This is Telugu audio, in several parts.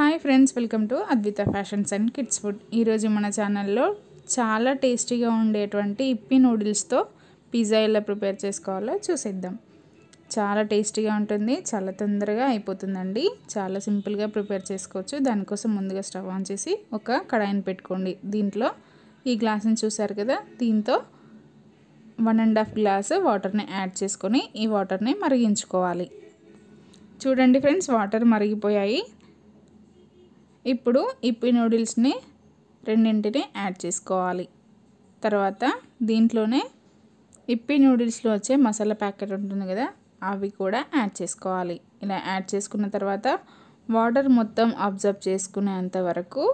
hi friends welcome to Advitha fashions and kids food ఈరోజు మన ఛానల్లో చాలా టేస్టీగా ఉండేటువంటి ఇప్పి నూడిల్స్తో పిజ్జా ఎలా ప్రిపేర్ చేసుకోవాలో చూసేద్దాం చాలా టేస్టీగా ఉంటుంది చాలా తొందరగా అయిపోతుందండి చాలా సింపుల్గా ప్రిపేర్ చేసుకోవచ్చు దానికోసం ముందుగా స్టవ్ ఆన్ చేసి ఒక కడాయిని పెట్టుకోండి దీంట్లో ఈ గ్లాసుని చూసారు కదా దీంతో వన్ అండ్ హాఫ్ గ్లాసు వాటర్ని యాడ్ చేసుకొని ఈ వాటర్ని మరిగించుకోవాలి చూడండి ఫ్రెండ్స్ వాటర్ మరిగిపోయాయి ఇప్పుడు ఇప్పి నూడిల్స్ని రెండింటిని యాడ్ చేసుకోవాలి తర్వాత దీంట్లోనే ఇప్పి నూడిల్స్లో వచ్చే మసాలా ప్యాకెట్ ఉంటుంది కదా అవి కూడా యాడ్ చేసుకోవాలి ఇలా యాడ్ చేసుకున్న తర్వాత వాటర్ మొత్తం అబ్జర్వ్ చేసుకునేంత వరకు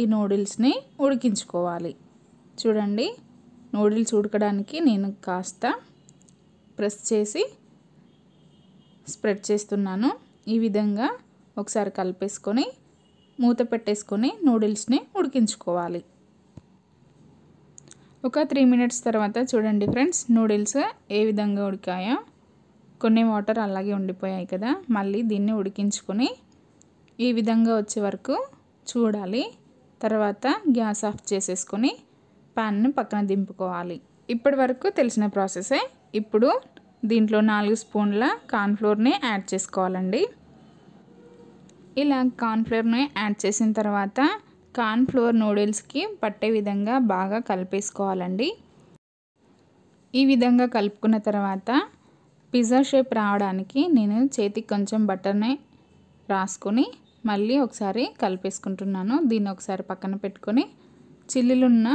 ఈ నూడిల్స్ని ఉడికించుకోవాలి చూడండి నూడిల్స్ ఉడకడానికి నేను కాస్త ప్రెస్ చేసి స్ప్రెడ్ చేస్తున్నాను ఈ విధంగా ఒకసారి కలిపేసుకొని మూత పెట్టేసుకొని నూడిల్స్ని ఉడికించుకోవాలి ఒక త్రీ మినిట్స్ తర్వాత చూడండి ఫ్రెండ్స్ నూడిల్స్ ఏ విధంగా ఉడికాయో కొన్ని వాటర్ అలాగే ఉండిపోయాయి కదా మళ్ళీ దీన్ని ఉడికించుకొని ఈ విధంగా వచ్చే వరకు చూడాలి తర్వాత గ్యాస్ ఆఫ్ చేసేసుకొని ప్యాన్ని పక్కన దింపుకోవాలి ఇప్పటి వరకు తెలిసిన ప్రాసెసే ఇప్పుడు దీంట్లో నాలుగు స్పూన్ల కార్న్ఫ్లోర్ని యాడ్ చేసుకోవాలండి ఇలా కార్న్ఫ్లోర్ను యాడ్ చేసిన తర్వాత కార్న్ఫ్లోర్ నూడిల్స్కి పట్టే విధంగా బాగా కలిపేసుకోవాలండి ఈ విధంగా కలుపుకున్న తర్వాత పిజ్జా షేప్ రావడానికి నేను చేతికి కొంచెం బటర్ని రాసుకొని మళ్ళీ ఒకసారి కలిపేసుకుంటున్నాను దీన్ని ఒకసారి పక్కన పెట్టుకొని చిల్లులున్న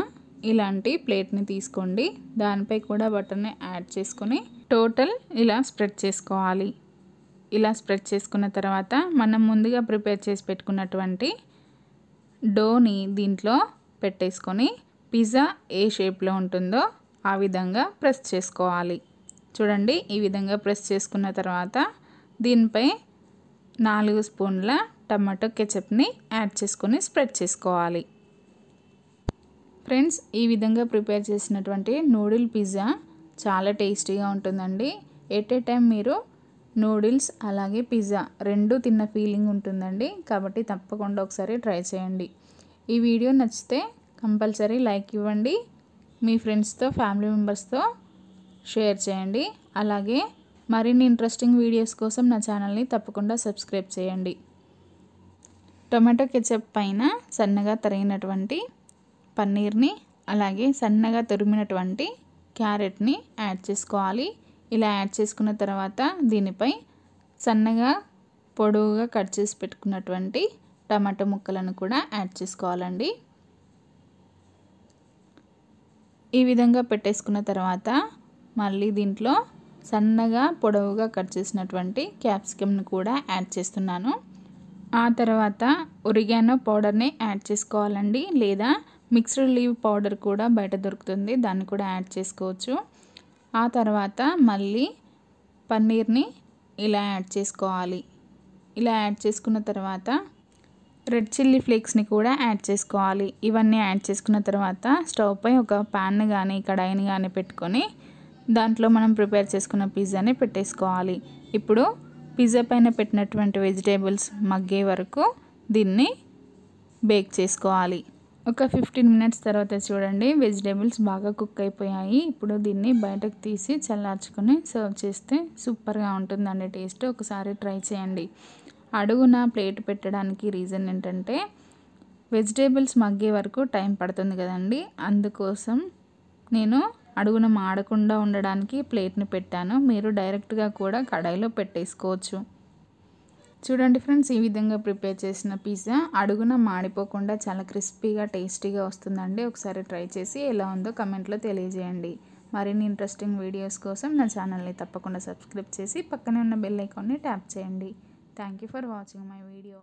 ఇలాంటి ప్లేట్ని తీసుకోండి దానిపై కూడా బటర్ని యాడ్ చేసుకొని టోటల్ ఇలా స్ప్రెడ్ చేసుకోవాలి ఇలా స్ప్రెడ్ చేసుకున్న తర్వాత మనం ముందుగా ప్రిపేర్ చేసి పెట్టుకున్నటువంటి డోని దీంట్లో పెట్టేసుకొని పిజ్జా ఏ షేప్లో ఉంటుందో ఆ విధంగా ప్రెస్ చేసుకోవాలి చూడండి ఈ విధంగా ప్రెస్ చేసుకున్న తర్వాత దీనిపై నాలుగు స్పూన్ల టమాటో కెచప్ని యాడ్ చేసుకొని స్ప్రెడ్ చేసుకోవాలి ఫ్రెండ్స్ ఈ విధంగా ప్రిపేర్ చేసినటువంటి నూడిల్ పిజ్జా చాలా టేస్టీగా ఉంటుందండి ఎట్ ఏ టైం మీరు నూడిల్స్ అలాగే పిజ్జా రెండు తిన్న ఫీలింగ్ ఉంటుందండి కాబట్టి తప్పకుండా ఒకసారి ట్రై చేయండి ఈ వీడియో నచ్చితే కంపల్సరీ లైక్ ఇవ్వండి మీ ఫ్రెండ్స్తో ఫ్యామిలీ మెంబర్స్తో షేర్ చేయండి అలాగే మరిన్ని ఇంట్రెస్టింగ్ వీడియోస్ కోసం నా ఛానల్ని తప్పకుండా సబ్స్క్రైబ్ చేయండి టొమాటో కెచప్ పైన సన్నగా తరిగినటువంటి పన్నీర్ని అలాగే సన్నగా తురిమినటువంటి క్యారెట్ని యాడ్ చేసుకోవాలి ఇలా యాడ్ చేసుకున్న తర్వాత దీనిపై సన్నగా పొడవుగా కట్ చేసి పెట్టుకున్నటువంటి టమాటో ముక్కలను కూడా యాడ్ చేసుకోవాలండి ఈ విధంగా పెట్టేసుకున్న తర్వాత మళ్ళీ దీంట్లో సన్నగా పొడవుగా కట్ చేసినటువంటి క్యాప్సికమ్ను కూడా యాడ్ చేస్తున్నాను ఆ తర్వాత ఒరిగానో పౌడర్ని యాడ్ చేసుకోవాలండి లేదా మిక్స్డ్ లీవ్ పౌడర్ కూడా బయట దొరుకుతుంది దాన్ని కూడా యాడ్ చేసుకోవచ్చు ఆ తర్వాత మళ్ళీ పన్నీర్ని ఇలా యాడ్ చేసుకోవాలి ఇలా యాడ్ చేసుకున్న తర్వాత రెడ్ చిల్లీ ఫ్లేక్స్ని కూడా యాడ్ చేసుకోవాలి ఇవన్నీ యాడ్ చేసుకున్న తర్వాత స్టవ్ పై ఒక ప్యాన్ కానీ కడాయిని కానీ పెట్టుకొని దాంట్లో మనం ప్రిపేర్ చేసుకున్న పిజ్జాని పెట్టేసుకోవాలి ఇప్పుడు పిజ్జా పైన పెట్టినటువంటి వెజిటేబుల్స్ మగ్గే వరకు దీన్ని బేక్ చేసుకోవాలి ఒక ఫిఫ్టీన్ మినిట్స్ తర్వాత చూడండి వెజిటేబుల్స్ బాగా కుక్ అయిపోయాయి ఇప్పుడు దీన్ని బయటకు తీసి చల్లార్చుకొని సర్వ్ చేస్తే సూపర్గా ఉంటుందండి టేస్ట్ ఒకసారి ట్రై చేయండి అడుగున ప్లేట్ పెట్టడానికి రీజన్ ఏంటంటే వెజిటేబుల్స్ మగ్గే వరకు టైం పడుతుంది కదండి అందుకోసం నేను అడుగున మాడకుండా ఉండడానికి ప్లేట్ని పెట్టాను మీరు డైరెక్ట్గా కూడా కడాయిలో పెట్టేసుకోవచ్చు చూడండి ఫ్రెండ్స్ ఈ విధంగా ప్రిపేర్ చేసిన పిజ్జా అడుగున మాడిపోకుండా చాలా క్రిస్పీగా టేస్టీగా వస్తుందండి ఒకసారి ట్రై చేసి ఎలా ఉందో కమెంట్లో తెలియజేయండి మరిన్ని ఇంట్రెస్టింగ్ వీడియోస్ కోసం నా ఛానల్ని తప్పకుండా సబ్స్క్రైబ్ చేసి పక్కనే ఉన్న బెల్ ఐకాన్ని ట్యాప్ చేయండి thank for watching my video